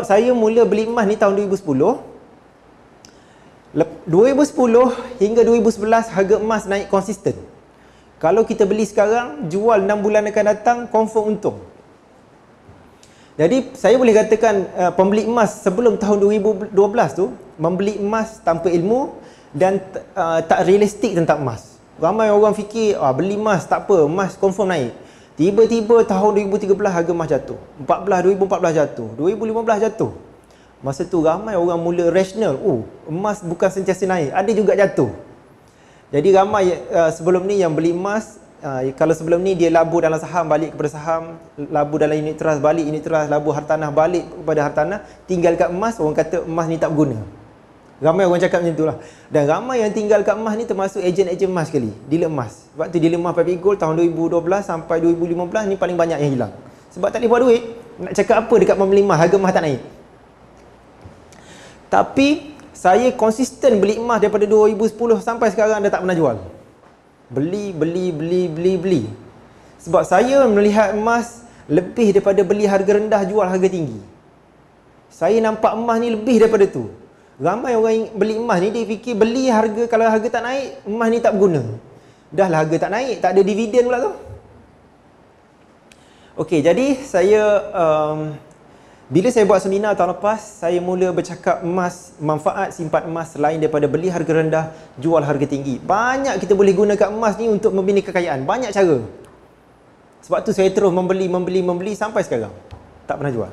sebab saya mula beli emas ni tahun 2010 2010 hingga 2011 harga emas naik konsisten kalau kita beli sekarang jual 6 bulan akan datang confirm untung jadi saya boleh katakan uh, pembeli emas sebelum tahun 2012 tu membeli emas tanpa ilmu dan uh, tak realistik tentang emas ramai orang fikir ah, beli emas tak apa emas confirm naik Tiba-tiba tahun 2013 harga emas jatuh. 14 2014 jatuh, 2015 jatuh. Masa tu ramai orang mula rational. Oh, emas bukan sentiasa naik, ada juga jatuh. Jadi ramai uh, sebelum ni yang beli emas, uh, kalau sebelum ni dia labu dalam saham balik kepada saham, labu dalam unit trust balik unit trust, labu hartanah balik kepada hartanah, tinggal kat emas orang kata emas ni tak berguna. Ramai orang cakap macam tu lah Dan ramai yang tinggal kat emas ni termasuk ejen-ejen emas sekali Dealer emas Sebab tu dealer emas Pipe Gold tahun 2012 sampai 2015 ni paling banyak yang hilang Sebab tak boleh buat duit Nak cakap apa dekat pembeli emas harga emas tak naik Tapi saya konsisten beli emas daripada 2010 sampai sekarang dah tak pernah jual Beli, beli, beli, beli, beli Sebab saya melihat emas lebih daripada beli harga rendah jual harga tinggi Saya nampak emas ni lebih daripada tu Ramai orang beli emas ni dia fikir beli harga kalau harga tak naik emas ni tak berguna. lah harga tak naik tak ada dividen pula tu. Okey, jadi saya um, bila saya buat seminar tahun lepas, saya mula bercakap emas, manfaat simpan emas selain daripada beli harga rendah, jual harga tinggi. Banyak kita boleh gunakan emas ni untuk membina kekayaan. Banyak cara. Sebab tu saya terus membeli, membeli, membeli sampai sekarang. Tak pernah jual.